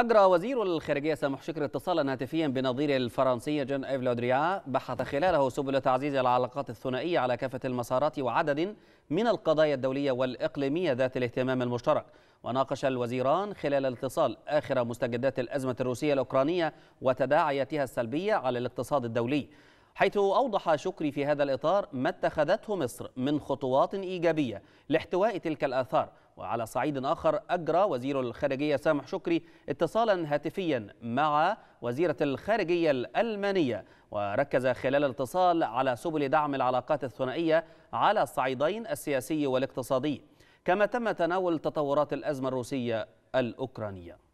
أجرى وزير الخارجية سامح شكر اتصالا هاتفيا بنظيره الفرنسي جان إيف لودريا بحث خلاله سبل تعزيز العلاقات الثنائية على كافة المسارات وعدد من القضايا الدولية والإقليمية ذات الاهتمام المشترك وناقش الوزيران خلال الاتصال آخر مستجدات الأزمة الروسية الأوكرانية وتداعياتها السلبية على الاقتصاد الدولي حيث أوضح شكري في هذا الإطار ما اتخذته مصر من خطوات إيجابية لاحتواء تلك الآثار وعلى صعيد آخر أجرى وزير الخارجية سامح شكري اتصالا هاتفيا مع وزيرة الخارجية الألمانية وركز خلال الاتصال على سبل دعم العلاقات الثنائية على الصعيدين السياسي والاقتصادي كما تم تناول تطورات الأزمة الروسية الأوكرانية